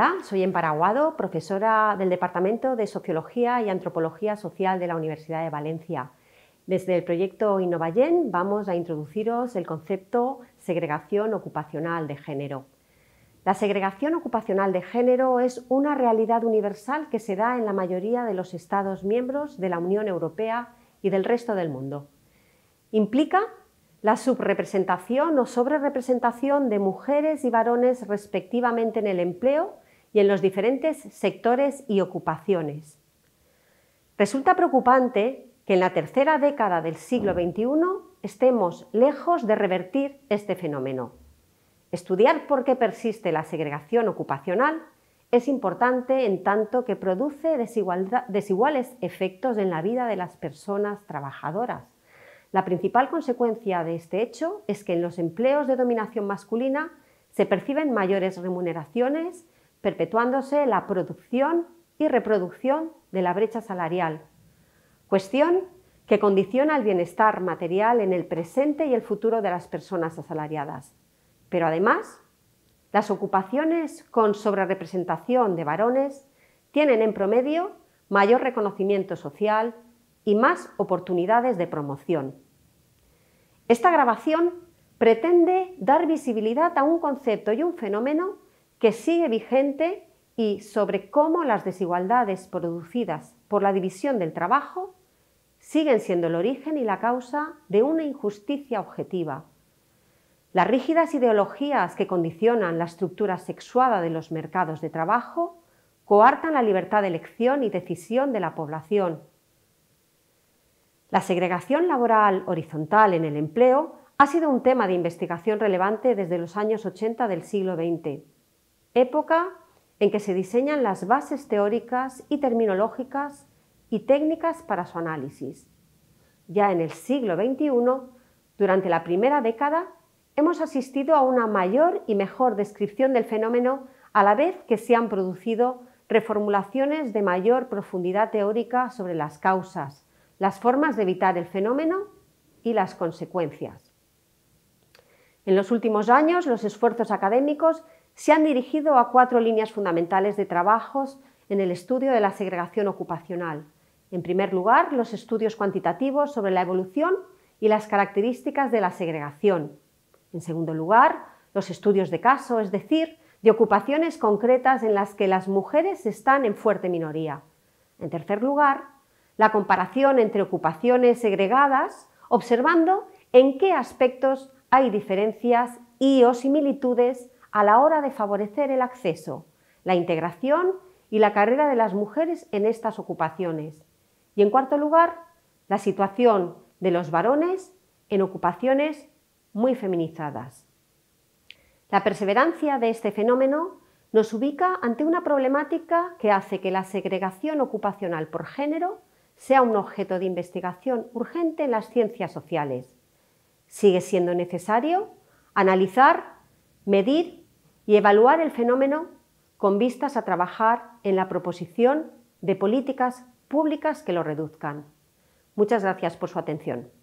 Hola, soy Emparaguado, profesora del Departamento de Sociología y Antropología Social de la Universidad de Valencia. Desde el proyecto Innovayen vamos a introduciros el concepto segregación ocupacional de género. La segregación ocupacional de género es una realidad universal que se da en la mayoría de los Estados miembros de la Unión Europea y del resto del mundo. Implica la subrepresentación o sobrerepresentación de mujeres y varones respectivamente en el empleo, y en los diferentes sectores y ocupaciones. Resulta preocupante que en la tercera década del siglo XXI estemos lejos de revertir este fenómeno. Estudiar por qué persiste la segregación ocupacional es importante en tanto que produce desiguales efectos en la vida de las personas trabajadoras. La principal consecuencia de este hecho es que en los empleos de dominación masculina se perciben mayores remuneraciones perpetuándose la producción y reproducción de la brecha salarial, cuestión que condiciona el bienestar material en el presente y el futuro de las personas asalariadas. Pero además, las ocupaciones con sobrerepresentación de varones tienen en promedio mayor reconocimiento social y más oportunidades de promoción. Esta grabación pretende dar visibilidad a un concepto y un fenómeno que sigue vigente y sobre cómo las desigualdades producidas por la división del trabajo siguen siendo el origen y la causa de una injusticia objetiva. Las rígidas ideologías que condicionan la estructura sexuada de los mercados de trabajo coartan la libertad de elección y decisión de la población. La segregación laboral horizontal en el empleo ha sido un tema de investigación relevante desde los años 80 del siglo XX época en que se diseñan las bases teóricas y terminológicas y técnicas para su análisis. Ya en el siglo XXI, durante la primera década, hemos asistido a una mayor y mejor descripción del fenómeno a la vez que se han producido reformulaciones de mayor profundidad teórica sobre las causas, las formas de evitar el fenómeno y las consecuencias. En los últimos años, los esfuerzos académicos se han dirigido a cuatro líneas fundamentales de trabajos en el estudio de la segregación ocupacional. En primer lugar, los estudios cuantitativos sobre la evolución y las características de la segregación. En segundo lugar, los estudios de caso, es decir, de ocupaciones concretas en las que las mujeres están en fuerte minoría. En tercer lugar, la comparación entre ocupaciones segregadas, observando en qué aspectos hay diferencias y o similitudes a la hora de favorecer el acceso, la integración y la carrera de las mujeres en estas ocupaciones. Y en cuarto lugar, la situación de los varones en ocupaciones muy feminizadas. La perseverancia de este fenómeno nos ubica ante una problemática que hace que la segregación ocupacional por género sea un objeto de investigación urgente en las ciencias sociales. Sigue siendo necesario analizar, medir y evaluar el fenómeno con vistas a trabajar en la proposición de políticas públicas que lo reduzcan. Muchas gracias por su atención.